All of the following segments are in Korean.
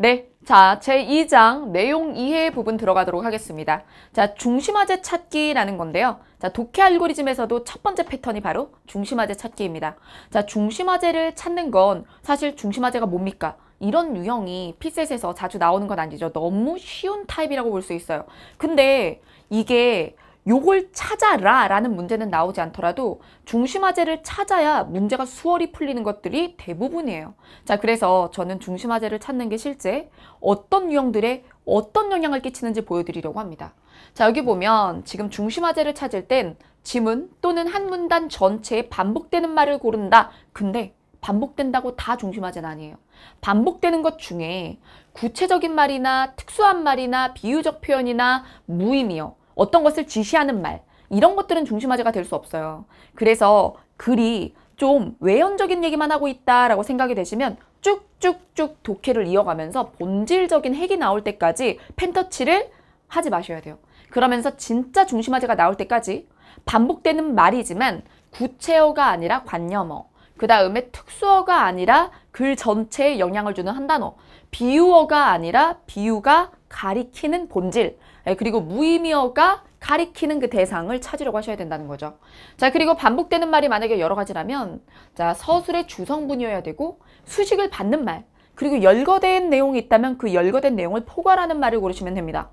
네, 자, 제2장 내용 이해 부분 들어가도록 하겠습니다. 자, 중심화제 찾기라는 건데요. 자, 독해 알고리즘에서도 첫 번째 패턴이 바로 중심화제 찾기입니다. 자, 중심화제를 찾는 건 사실 중심화제가 뭡니까? 이런 유형이 핏셋에서 자주 나오는 건 아니죠. 너무 쉬운 타입이라고 볼 수 있어요. 근데 이게 요걸 찾아라 라는 문제는 나오지 않더라도 중심화제를 찾아야 문제가 수월히 풀리는 것들이 대부분이에요. 자 그래서 저는 중심화제를 찾는 게 실제 어떤 유형들의 어떤 영향을 끼치는지 보여드리려고 합니다. 자 여기 보면 지금 중심화제를 찾을 땐 지문 또는 한 문단 전체에 반복되는 말을 고른다. 근데 반복된다고 다 중심화제는 아니에요. 반복되는 것 중에 구체적인 말이나 특수한 말이나 비유적 표현이나 무의미어 어떤 것을 지시하는 말 이런 것들은 중심화제가 될 수 없어요. 그래서 글이 좀 외연적인 얘기만 하고 있다라고 생각이 되시면 쭉쭉쭉 독해를 이어가면서 본질적인 핵이 나올 때까지 펜터치를 하지 마셔야 돼요. 그러면서 진짜 중심화제가 나올 때까지 반복되는 말이지만 구체어가 아니라 관념어, 그 다음에 특수어가 아니라 글 전체에 영향을 주는 한 단어, 비유어가 아니라 비유가 가리키는 본질, 예, 그리고 무의미어가 가리키는 그 대상을 찾으려고 하셔야 된다는 거죠. 자, 그리고 반복되는 말이 만약에 여러 가지라면 자, 서술의 주성분이어야 되고 수식을 받는 말, 그리고 열거된 내용이 있다면 그 열거된 내용을 포괄하는 말을 고르시면 됩니다.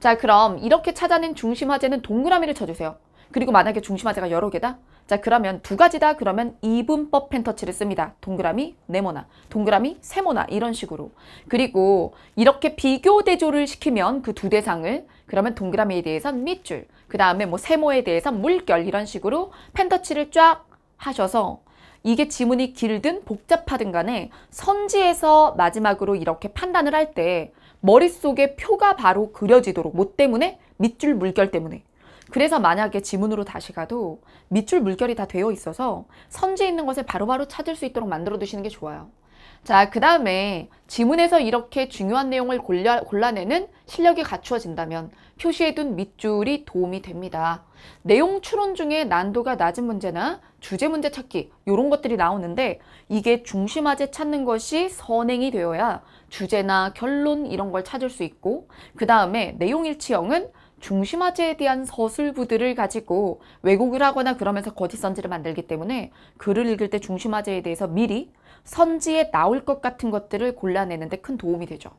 자, 그럼 이렇게 찾아낸 중심화제는 동그라미를 쳐주세요. 그리고 만약에 중심화제가 여러 개다? 자 그러면 두 가지다 그러면 이분법 펜터치를 씁니다. 동그라미, 네모나, 동그라미, 세모나 이런 식으로 그리고 이렇게 비교 대조를 시키면 그 두 대상을 그러면 동그라미에 대해선 밑줄 그 다음에 뭐 세모에 대해선 물결 이런 식으로 펜터치를 쫙 하셔서 이게 지문이 길든 복잡하든 간에 선지에서 마지막으로 이렇게 판단을 할 때 머릿속에 표가 바로 그려지도록 뭐 때문에? 밑줄 물결 때문에 그래서 만약에 지문으로 다시 가도 밑줄 물결이 다 되어 있어서 선지에 있는 것을 바로바로 바로 찾을 수 있도록 만들어 두시는 게 좋아요. 자, 그 다음에 지문에서 이렇게 중요한 내용을 골라, 골라내는 실력이 갖추어진다면 표시해둔 밑줄이 도움이 됩니다. 내용 추론 중에 난도가 낮은 문제나 주제 문제 찾기 이런 것들이 나오는데 이게 중심화제 찾는 것이 선행이 되어야 주제나 결론 이런 걸 찾을 수 있고 그 다음에 내용일치형은 중심화제에 대한 서술부들을 가지고 왜곡을 하거나 그러면서 거짓 선지를 만들기 때문에 글을 읽을 때 중심화제에 대해서 미리 선지에 나올 것 같은 것들을 골라내는데 큰 도움이 되죠.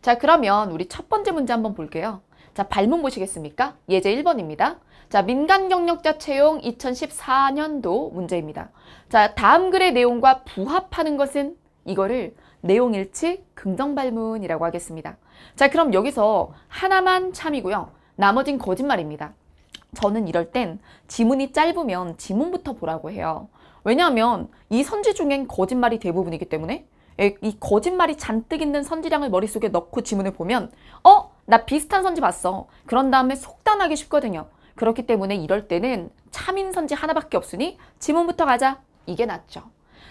자 그러면 우리 첫 번째 문제 한번 볼게요. 자 발문 보시겠습니까? 예제 1번입니다. 자 민간 경력자 채용 2014년도 문제입니다. 자 다음 글의 내용과 부합하는 것은 이거를 내용일치 긍정발문이라고 하겠습니다. 자 그럼 여기서 하나만 참이고요. 나머진 거짓말입니다. 저는 이럴 땐 지문이 짧으면 지문부터 보라고 해요. 왜냐하면 이 선지 중엔 거짓말이 대부분이기 때문에 예, 이 거짓말이 잔뜩 있는 선지량을 머릿속에 넣고 지문을 보면 어? 나 비슷한 선지 봤어. 그런 다음에 속단하기 쉽거든요. 그렇기 때문에 이럴 때는 참인 선지 하나밖에 없으니 지문부터 가자. 이게 낫죠.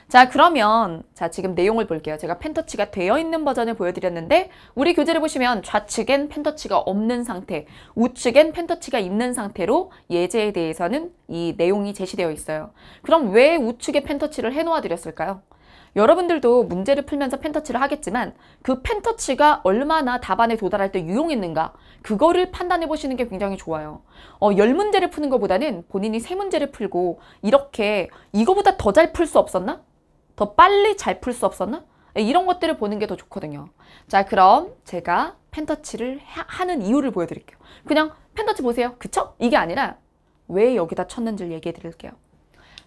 자 그러면 자 지금 내용을 볼게요. 제가 펜터치가 되어 있는 버전을 보여드렸는데 우리 교재를 보시면 좌측엔 펜터치가 없는 상태, 우측엔 펜터치가 있는 상태로 예제에 대해서는 이 내용이 제시되어 있어요. 그럼 왜 우측에 펜터치를 해놓아 드렸을까요? 여러분들도 문제를 풀면서 펜터치를 하겠지만 그 펜터치가 얼마나 답안에 도달할 때 유용했는가 그거를 판단해 보시는 게 굉장히 좋아요. 어, 1문제를 푸는 것보다는 본인이 세문제를 풀고 이렇게 이거보다 더 잘 풀 수 없었나? 더 빨리 잘 풀 수 없었나? 이런 것들을 보는 게 더 좋거든요. 자 그럼 제가 펜터치를 하, 는 이유를 보여드릴게요. 그냥 펜터치 보세요. 그쵸? 이게 아니라 왜 여기다 쳤는지를 얘기해 드릴게요.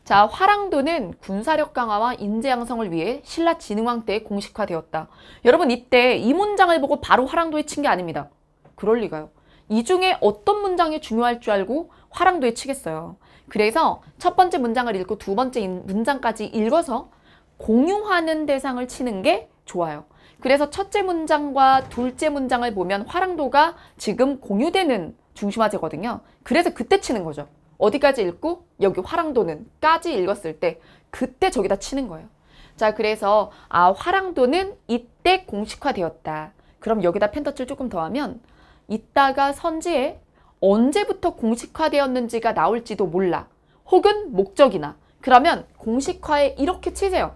자 화랑도는 군사력 강화와 인재 양성을 위해 신라 진흥왕 때 공식화되었다. 여러분 이때 이 문장을 보고 바로 화랑도에 친 게 아닙니다. 그럴 리가요. 이 중에 어떤 문장이 중요할 줄 알고 화랑도에 치겠어요. 그래서 첫 번째 문장을 읽고 두 번째 문장까지 읽어서 공유하는 대상을 치는 게 좋아요. 그래서 첫째 문장과 둘째 문장을 보면 화랑도가 지금 공유되는 중심화제거든요. 그래서 그때 치는 거죠. 어디까지 읽고 여기 화랑도는 까지 읽었을 때 그때 저기다 치는 거예요. 자 그래서 아 화랑도는 이때 공식화되었다. 그럼 여기다 펜터칠 조금 더하면 이따가 선지에 언제부터 공식화되었는지가 나올지도 몰라. 혹은 목적이나 그러면 공식화에 이렇게 치세요.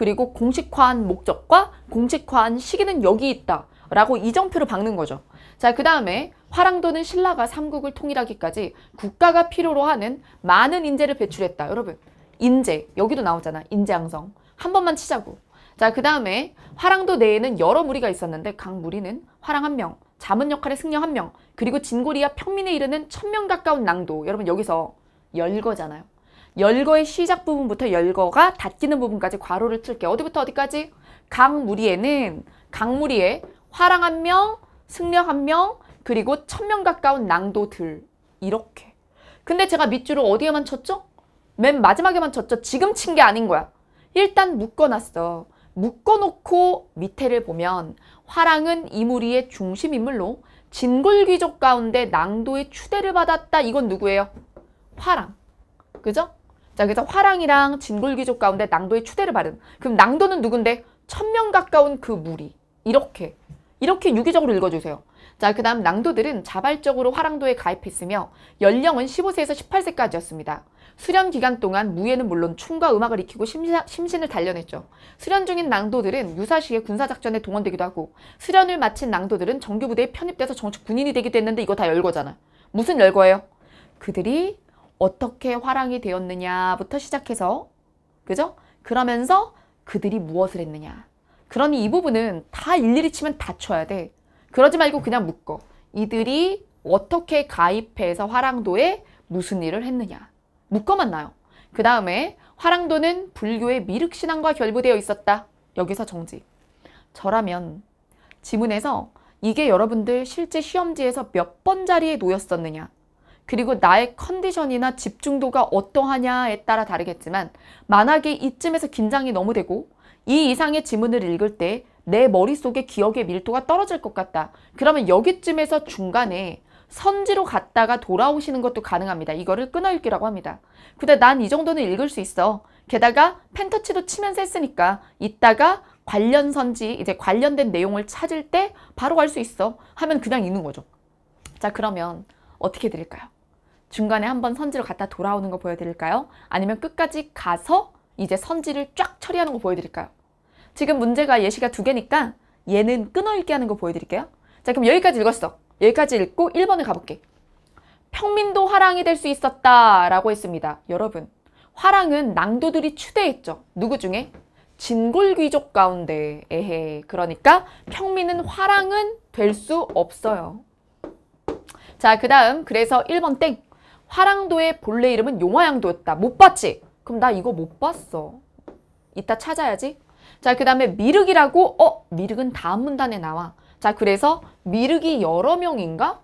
그리고 공식화한 목적과 공식화한 시기는 여기 있다 라고 이정표를 박는 거죠. 자, 그 다음에 화랑도는 신라가 삼국을 통일하기까지 국가가 필요로 하는 많은 인재를 배출했다. 여러분, 인재, 여기도 나오잖아. 인재양성. 한 번만 치자고. 자, 그 다음에 화랑도 내에는 여러 무리가 있었는데 각 무리는 화랑 한 명, 자문 역할의 승려 한 명, 그리고 진고리와 평민에 이르는 천명 가까운 낭도. 여러분, 여기서 열거잖아요. 열거의 시작 부분부터 열거가 닫히는 부분까지 괄호를 칠게 어디부터 어디까지? 강무리에는 강무리에 화랑 한 명, 승려 한 명, 그리고 천 명 가까운 낭도들 이렇게 근데 제가 밑줄을 어디에만 쳤죠? 맨 마지막에만 쳤죠? 지금 친 게 아닌 거야 일단 묶어놨어 묶어놓고 밑에를 보면 화랑은 이무리의 중심 인물로 진골귀족 가운데 낭도의 추대를 받았다 이건 누구예요? 화랑 그죠? 자, 그래서 화랑이랑 진골귀족 가운데 낭도의 추대를 받은. 그럼 낭도는 누군데? 천명 가까운 그 무리. 이렇게. 이렇게 유기적으로 읽어주세요. 자, 그 다음 낭도들은 자발적으로 화랑도에 가입했으며 연령은 15세에서 18세까지였습니다. 수련 기간 동안 무예는 물론 춤과 음악을 익히고 심신, 을 단련했죠. 수련 중인 낭도들은 유사시에 군사작전에 동원되기도 하고 수련을 마친 낭도들은 정규부대에 편입돼서 정식 군인이 되기도 했는데 이거 다 열거잖아. 무슨 열거예요? 그들이 어떻게 화랑이 되었느냐부터 시작해서 그죠? 그러면서 그들이 무엇을 했느냐. 그러니 이 부분은 다 일일이 치면 다 쳐야 돼. 그러지 말고 그냥 묶어. 이들이 어떻게 가입해서 화랑도에 무슨 일을 했느냐. 묶어만 나요. 그 다음에 화랑도는 불교의 미륵신앙과 결부되어 있었다. 여기서 정지. 저라면 지문에서 이게 여러분들 실제 시험지에서 몇 번 자리에 놓였었느냐 그리고 나의 컨디션이나 집중도가 어떠하냐에 따라 다르겠지만 만약에 이쯤에서 긴장이 너무 되고 이 이상의 지문을 읽을 때 내 머릿속의 기억의 밀도가 떨어질 것 같다. 그러면 여기쯤에서 중간에 선지로 갔다가 돌아오시는 것도 가능합니다. 이거를 끊어읽기라고 합니다. 근데 난 이 정도는 읽을 수 있어. 게다가 펜터치도 치면서 했으니까 이따가 관련 선지, 이제 관련된 내용을 찾을 때 바로 갈 수 있어. 하면 그냥 읽는 거죠. 자 그러면 어떻게 드릴까요? 중간에 한번 선지로 갔다 돌아오는 거 보여드릴까요? 아니면 끝까지 가서 이제 선지를 쫙 처리하는 거 보여드릴까요? 지금 문제가 예시가 두 개니까 얘는 끊어읽기 하는 거 보여드릴게요. 자 그럼 여기까지 읽었어. 여기까지 읽고 1번을 가볼게. 평민도 화랑이 될 수 있었다 라고 했습니다. 여러분 화랑은 낭도들이 추대했죠. 누구 중에? 진골귀족 가운데 에헤 그러니까 평민은 화랑은 될 수 없어요. 자그 다음 그래서 1번 땡 화랑도의 본래 이름은 용화양도였다. 못 봤지? 그럼 나 이거 못 봤어. 이따 찾아야지. 자, 그 다음에 미륵이라고, 어? 미륵은 다음 문단에 나와. 자, 그래서 미륵이 여러 명인가?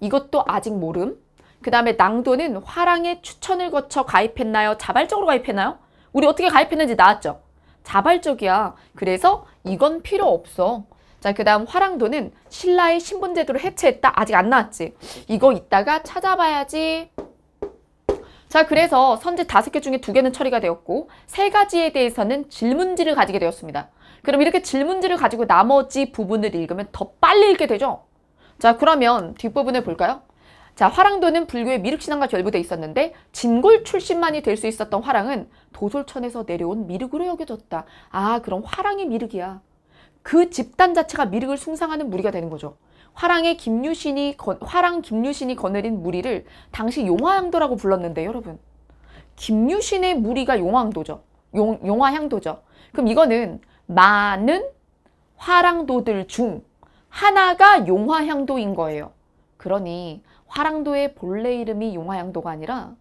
이것도 아직 모름. 그 다음에 낭도는 화랑의 추천을 거쳐 가입했나요? 자발적으로 가입했나요? 우리 어떻게 가입했는지 나왔죠? 자발적이야. 그래서 이건 필요 없어. 자, 그 다음 화랑도는 신라의 신분제도를 해체했다. 아직 안 나왔지. 이거 이따가 찾아봐야지. 자, 그래서 선제 다섯 개 중에 두개는 처리가 되었고 세가지에 대해서는 질문지를 가지게 되었습니다. 그럼 이렇게 질문지를 가지고 나머지 부분을 읽으면 더 빨리 읽게 되죠? 자, 그러면 뒷부분을 볼까요? 자, 화랑도는 불교의 미륵신앙과 결부돼 있었는데 진골 출신만이 될 수 있었던 화랑은 도솔천에서 내려온 미륵으로 여겨졌다. 아, 그럼 화랑이 미륵이야. 그 집단 자체가 미륵을 숭상하는 무리가 되는 거죠. 화랑의 김유신이 화랑 김유신이 거느린 무리를 당시 용화향도라고 불렀는데 여러분 김유신의 무리가 용화향도죠. 용, 용화향도죠. 그럼 이거는 많은 화랑도들 중 하나가 용화향도인 거예요. 그러니 화랑도의 본래 이름이 용화향도가 아니라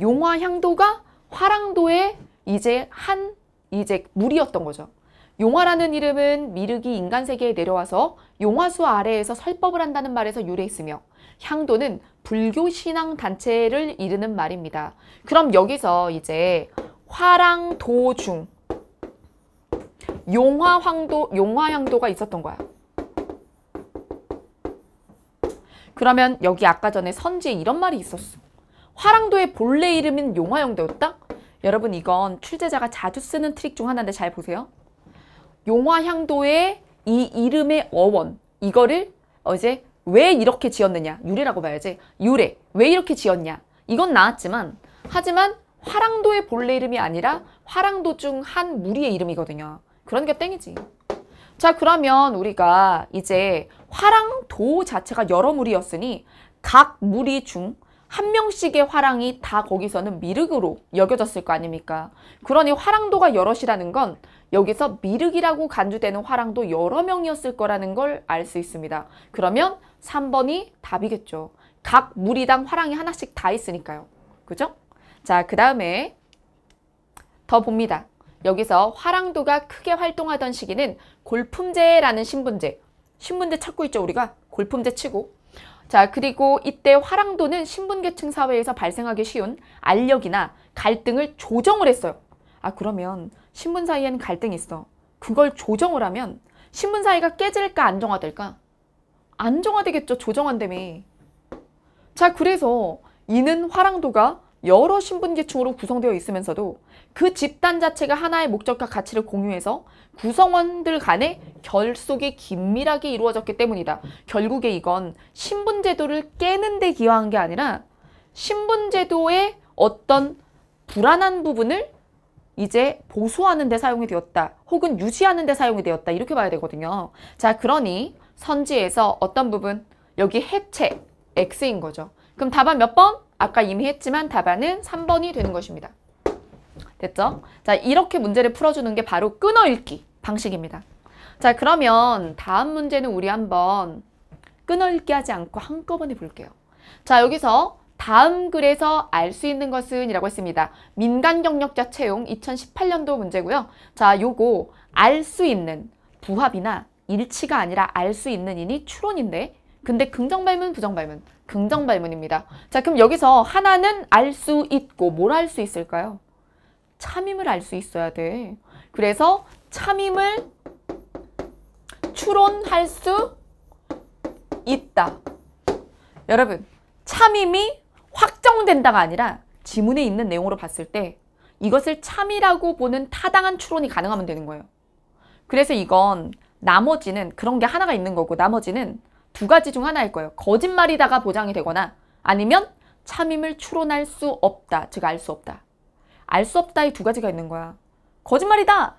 용화향도가 화랑도의 이제 한 이제 물이었던 거죠. 용화라는 이름은 미륵이 인간 세계에 내려와서 용화수 아래에서 설법을 한다는 말에서 유래했으며 향도는 불교 신앙 단체를 이르는 말입니다. 그럼 여기서 이제 화랑 도중 용화 황도 용화 향도가 있었던 거야. 그러면 여기 아까 전에 선지에 이런 말이 있었어. 화랑도의 본래 이름은 용화영도였다? 여러분 이건 출제자가 자주 쓰는 트릭 중 하나인데 잘 보세요. 용화향도의 이 이름의 어원 이거를 어제 왜 이렇게 지었느냐 유래라고 봐야지 유래 왜 이렇게 지었냐 이건 나왔지만 하지만 화랑도의 본래 이름이 아니라 화랑도 중 한 무리의 이름이거든요 그러니까 땡이지 자 그러면 우리가 이제 화랑도 자체가 여러 무리였으니 각 무리 중한 명씩의 화랑이 다 거기서는 미륵으로 여겨졌을 거 아닙니까? 그러니 화랑도가 여럿이라는 건 여기서 미륵이라고 간주되는 화랑도 여러 명이었을 거라는 걸 알 수 있습니다. 그러면 3번이 답이겠죠. 각 무리당 화랑이 하나씩 다 있으니까요. 그죠? 자, 그 다음에 더 봅니다. 여기서 화랑도가 크게 활동하던 시기는 골품제라는 신분제, 신분제 찾고 있죠 우리가? 골품제 치고 자 그리고 이때 화랑도는 신분계층 사회에서 발생하기 쉬운 알력이나 갈등을 조정을 했어요. 아 그러면 신분 사이엔 갈등이 있어. 그걸 조정을 하면 신분 사이가 깨질까 안정화될까? 안정화되겠죠. 조정한다며. 자 그래서 이는 화랑도가 여러 신분계층으로 구성되어 있으면서도 그 집단 자체가 하나의 목적과 가치를 공유해서 구성원들 간의 결속이 긴밀하게 이루어졌기 때문이다. 결국에 이건 신분제도를 깨는 데 기여한 게 아니라 신분제도의 어떤 불안한 부분을 이제 보수하는 데 사용이 되었다. 혹은 유지하는 데 사용이 되었다. 이렇게 봐야 되거든요. 자, 그러니 선지에서 어떤 부분? 여기 해체, X인 거죠. 그럼 답안 몇 번? 아까 이미 했지만 답안은 3번이 되는 것입니다. 됐죠? 자, 이렇게 문제를 풀어주는 게 바로 끊어읽기 방식입니다. 자, 그러면 다음 문제는 우리 한번 끊어읽기 하지 않고 한꺼번에 볼게요. 자, 여기서 다음 글에서 알 수 있는 것은 이라고 했습니다. 민간 경력자 채용 2018년도 문제고요. 자, 요거 알 수 있는 부합이나 일치가 아니라 알 수 있는 이니 추론인데 근데 긍정 발문, 부정 발문. 긍정 발문입니다. 자, 그럼 여기서 하나는 알 수 있고 뭘 알 수 있을까요? 참임을 알 수 있어야 돼. 그래서 참임을 추론할 수 있다. 여러분, 참임이 확정된다가 아니라 지문에 있는 내용으로 봤을 때 이것을 참이라고 보는 타당한 추론이 가능하면 되는 거예요. 그래서 이건 나머지는 그런 게 하나가 있는 거고 나머지는 두 가지 중 하나일 거예요. 거짓말이다가 보장이 되거나 아니면 참임을 추론할 수 없다. 즉 알 수 없다. 알 수 없다의 두 가지가 있는 거야. 거짓말이다.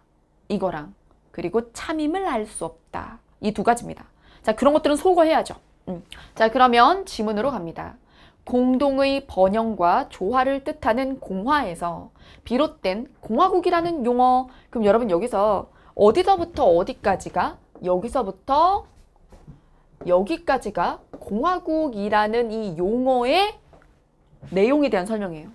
이거랑 그리고 참임을 알 수 없다. 이 두 가지입니다. 자 그런 것들은 소거해야죠. 음. 자 그러면 지문으로 갑니다. 공동의 번영과 조화를 뜻하는 공화에서 비롯된 공화국이라는 용어 그럼 여러분 여기서 어디서부터 어디까지가 여기서부터 여기까지가 공화국이라는 이 용어의 내용에 대한 설명이에요.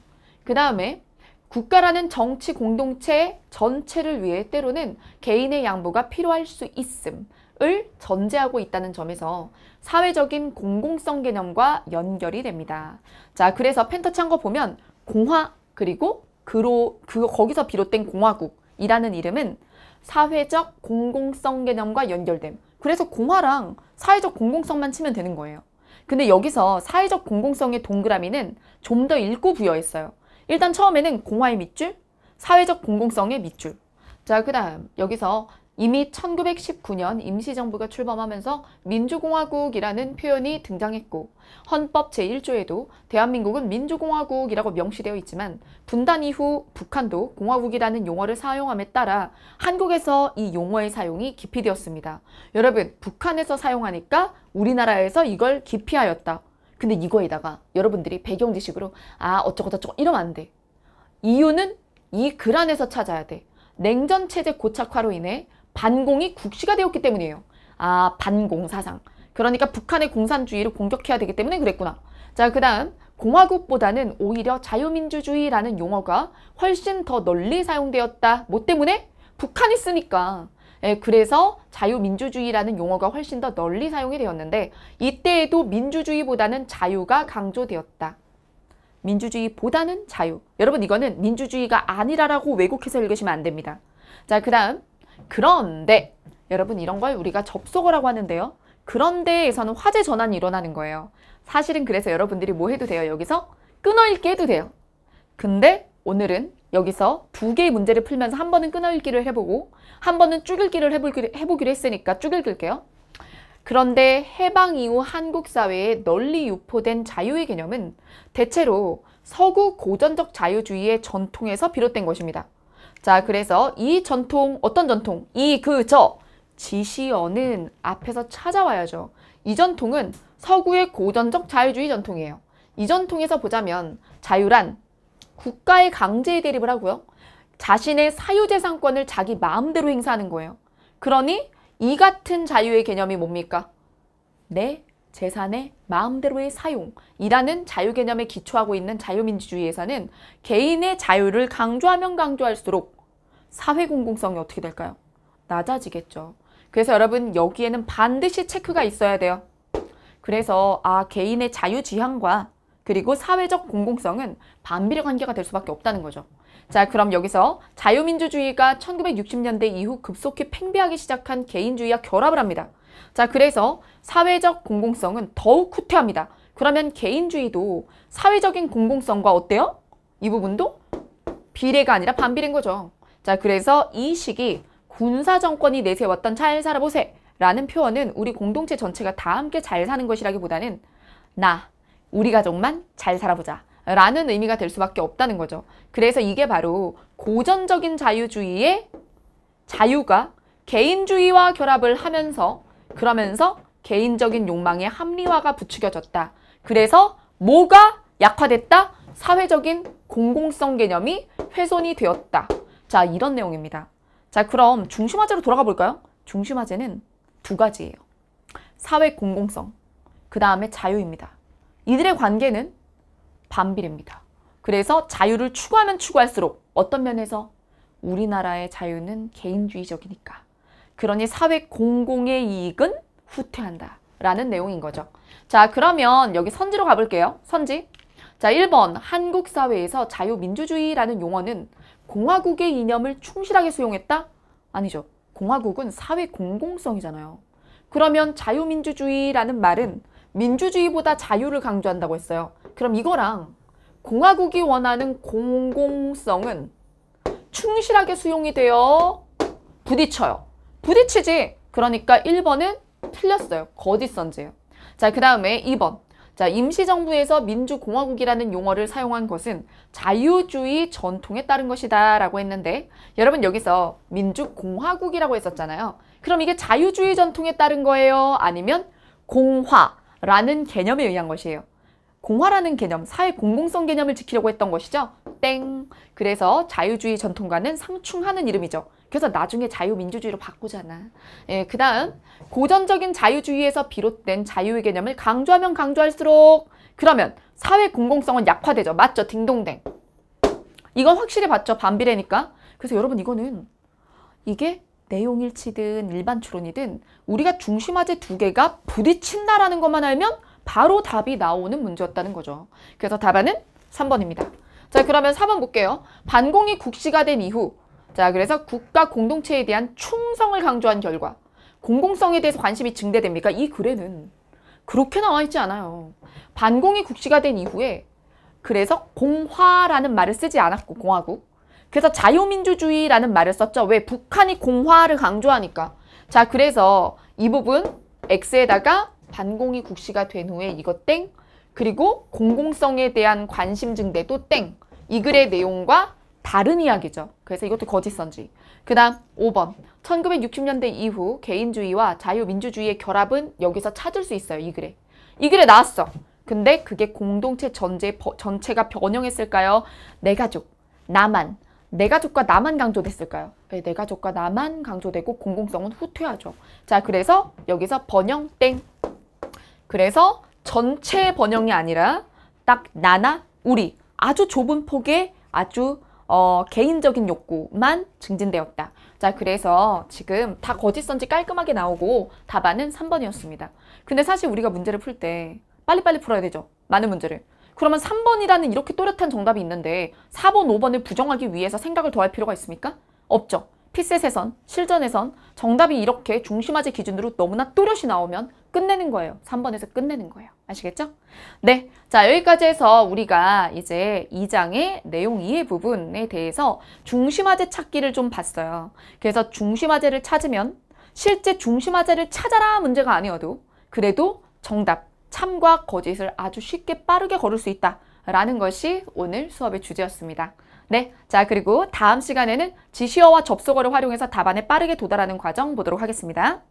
그 다음에 국가라는 정치 공동체 전체를 위해 때로는 개인의 양보가 필요할 수 있음을 전제하고 있다는 점에서 사회적인 공공성 개념과 연결이 됩니다. 자, 그래서 펜터찬거 보면 공화 그리고 그로 그 거기서 비롯된 공화국이라는 이름은 사회적 공공성 개념과 연결됨. 그래서 공화랑 사회적 공공성만 치면 되는 거예요. 근데 여기서 사회적 공공성의 동그라미는 좀 더 읽고 부여했어요. 일단 처음에는 공화의 밑줄, 사회적 공공성의 밑줄. 자, 그 다음 여기서 이미 1919년 임시정부가 출범하면서 민주공화국이라는 표현이 등장했고 헌법 제1조에도 대한민국은 민주공화국이라고 명시되어 있지만 분단 이후 북한도 공화국이라는 용어를 사용함에 따라 한국에서 이 용어의 사용이 기피되었습니다. 여러분 북한에서 사용하니까 우리나라에서 이걸 기피하였다. 근데 이거에다가 여러분들이 배경 지식으로 아 어쩌고저쩌고 이러면 안 돼. 이유는 이 글 안에서 찾아야 돼. 냉전 체제 고착화로 인해 반공이 국시가 되었기 때문이에요. 아 반공 사상. 그러니까 북한의 공산주의를 공격해야 되기 때문에 그랬구나. 자그 다음 공화국보다는 오히려 자유민주주의라는 용어가 훨씬 더 널리 사용되었다. 뭐 때문에? 북한이 쓰니까. 예, 그래서 자유민주주의라는 용어가 훨씬 더 널리 사용이 되었는데 이때에도 민주주의보다는 자유가 강조되었다. 민주주의보다는 자유. 여러분 이거는 민주주의가 아니라라고 왜곡해서 읽으시면 안 됩니다. 자, 그 다음 그런데 여러분 이런 걸 우리가 접속어라고 하는데요. 그런데에서는 화제 전환이 일어나는 거예요. 사실은 그래서 여러분들이 뭐 해도 돼요. 여기서 끊어읽기 해도 돼요. 근데 오늘은 여기서 두 개의 문제를 풀면서 한 번은 끊어읽기를 해보고 한 번은 쭉 읽기를 해보기로, 해보기로 했으니까 쭉 읽을게요. 그런데 해방 이후 한국 사회에 널리 유포된 자유의 개념은 대체로 서구 고전적 자유주의의 전통에서 비롯된 것입니다. 자, 그래서 이 전통, 어떤 전통? 이, 그, 저. 지시어는 앞에서 찾아와야죠. 이 전통은 서구의 고전적 자유주의 전통이에요. 이 전통에서 보자면 자유란 국가의 강제 대립을 하고요. 자신의 사유재산권을 자기 마음대로 행사하는 거예요. 그러니 이 같은 자유의 개념이 뭡니까? 내 네, 재산의 마음대로의 사용이라는 자유 개념에 기초하고 있는 자유민주주의에서는 개인의 자유를 강조하면 강조할수록 사회 공공성이 어떻게 될까요? 낮아지겠죠. 그래서 여러분 여기에는 반드시 체크가 있어야 돼요. 그래서 아 개인의 자유 지향과 그리고 사회적 공공성은 반비례 관계가 될 수밖에 없다는 거죠. 자 그럼 여기서 자유민주주의가 1960년대 이후 급속히 팽배하기 시작한 개인주의와 결합을 합니다. 자 그래서 사회적 공공성은 더욱 후퇴합니다. 그러면 개인주의도 사회적인 공공성과 어때요? 이 부분도 비례가 아니라 반비례인 거죠. 자, 그래서 이 시기 군사정권이 내세웠던 잘 살아보세 라는 표현은 우리 공동체 전체가 다 함께 잘 사는 것이라기보다는 나, 우리 가족만 잘 살아보자 라는 의미가 될 수밖에 없다는 거죠. 그래서 이게 바로 고전적인 자유주의의 자유가 개인주의와 결합을 하면서 그러면서 개인적인 욕망의 합리화가 부추겨졌다. 그래서 뭐가 약화됐다? 사회적인 공공성 개념이 훼손이 되었다. 자, 이런 내용입니다. 자, 그럼 중심화제로 돌아가 볼까요? 중심화제는 두 가지예요. 사회 공공성, 그 다음에 자유입니다. 이들의 관계는 반비례입니다. 그래서 자유를 추구하면 추구할수록 어떤 면에서 우리나라의 자유는 개인주의적이니까. 그러니 사회 공공의 이익은 후퇴한다. 라는 내용인 거죠. 자 그러면 여기 선지로 가볼게요. 선지. 자 1번 한국 사회에서 자유민주주의라는 용어는 공화국의 이념을 충실하게 수용했다? 아니죠. 공화국은 사회 공공성이잖아요. 그러면 자유민주주의라는 말은 민주주의보다 자유를 강조한다고 했어요. 그럼 이거랑 공화국이 원하는 공공성은 충실하게 수용이 되어 부딪혀요. 부딪히지. 그러니까 1번은 틀렸어요. 거짓 선제예요. 자, 그 다음에 2번. 자, 임시정부에서 민주공화국이라는 용어를 사용한 것은 자유주의 전통에 따른 것이다 라고 했는데 여러분 여기서 민주공화국이라고 했었잖아요. 그럼 이게 자유주의 전통에 따른 거예요? 아니면 공화라는 개념에 의한 것이에요. 공화라는 개념, 사회 공공성 개념을 지키려고 했던 것이죠. 땡. 그래서 자유주의 전통과는 상충하는 이름이죠. 그래서 나중에 자유민주주의로 바꾸잖아. 예, 그 다음 고전적인 자유주의에서 비롯된 자유의 개념을 강조하면 강조할수록 그러면 사회 공공성은 약화되죠. 맞죠? 딩동댕. 이건 확실히 봤죠. 반비례니까. 그래서 여러분 이거는 이게 내용일치든 일반 추론이든 우리가 중심화제 두 개가 부딪힌다라는 것만 알면 바로 답이 나오는 문제였다는 거죠. 그래서 답안은 3번입니다. 자 그러면 4번 볼게요. 반공이 국시가 된 이후 자, 그래서 국가 공동체에 대한 충성을 강조한 결과 공공성에 대해서 관심이 증대됩니까? 이 글에는 그렇게 나와 있지 않아요. 반공이 국시가 된 이후에 그래서 공화라는 말을 쓰지 않았고 공화국 그래서 자유민주주의라는 말을 썼죠. 왜? 북한이 공화를 강조하니까. 자, 그래서 이 부분 X에다가 반공이 국시가 된 후에 이거 땡 그리고 공공성에 대한 관심 증대도 땡. 이 글의 내용과 다른 이야기죠. 그래서 이것도 거짓선지. 그 다음 5번 1960년대 이후 개인주의와 자유민주주의의 결합은 여기서 찾을 수 있어요. 이 글에. 이 글에 나왔어. 근데 그게 공동체 전제, 전체가 변형했을까요? 내 네 가족, 나만, 내 네 가족과 나만 강조됐을까요? 네, 내 네 가족과 나만 강조되고 공공성은 후퇴하죠. 자, 그래서 여기서 번영 땡. 그래서 전체 번영이 아니라 딱 나나 우리 아주 좁은 폭의 아주 어, 개인적인 욕구만 증진되었다. 자, 그래서 지금 다 거짓 선지 깔끔하게 나오고 답안은 3번이었습니다. 근데 사실 우리가 문제를 풀 때 빨리빨리 풀어야 되죠. 많은 문제를. 그러면 3번이라는 이렇게 또렷한 정답이 있는데 4번, 5번을 부정하기 위해서 생각을 더할 필요가 있습니까? 없죠. 피셋에선, 실전에선 정답이 이렇게 중심화제 기준으로 너무나 또렷이 나오면 끝내는 거예요. 3번에서 끝내는 거예요. 아시겠죠? 네, 자 여기까지 해서 우리가 이제 2장의 내용 이해 부분에 대해서 중심화제 찾기를 좀 봤어요. 그래서 중심화제를 찾으면 실제 중심화제를 찾아라 문제가 아니어도 그래도 정답, 참과 거짓을 아주 쉽게 빠르게 걸을 수 있다라는 것이 오늘 수업의 주제였습니다. 네, 자 그리고 다음 시간에는 지시어와 접속어를 활용해서 답안에 빠르게 도달하는 과정 보도록 하겠습니다.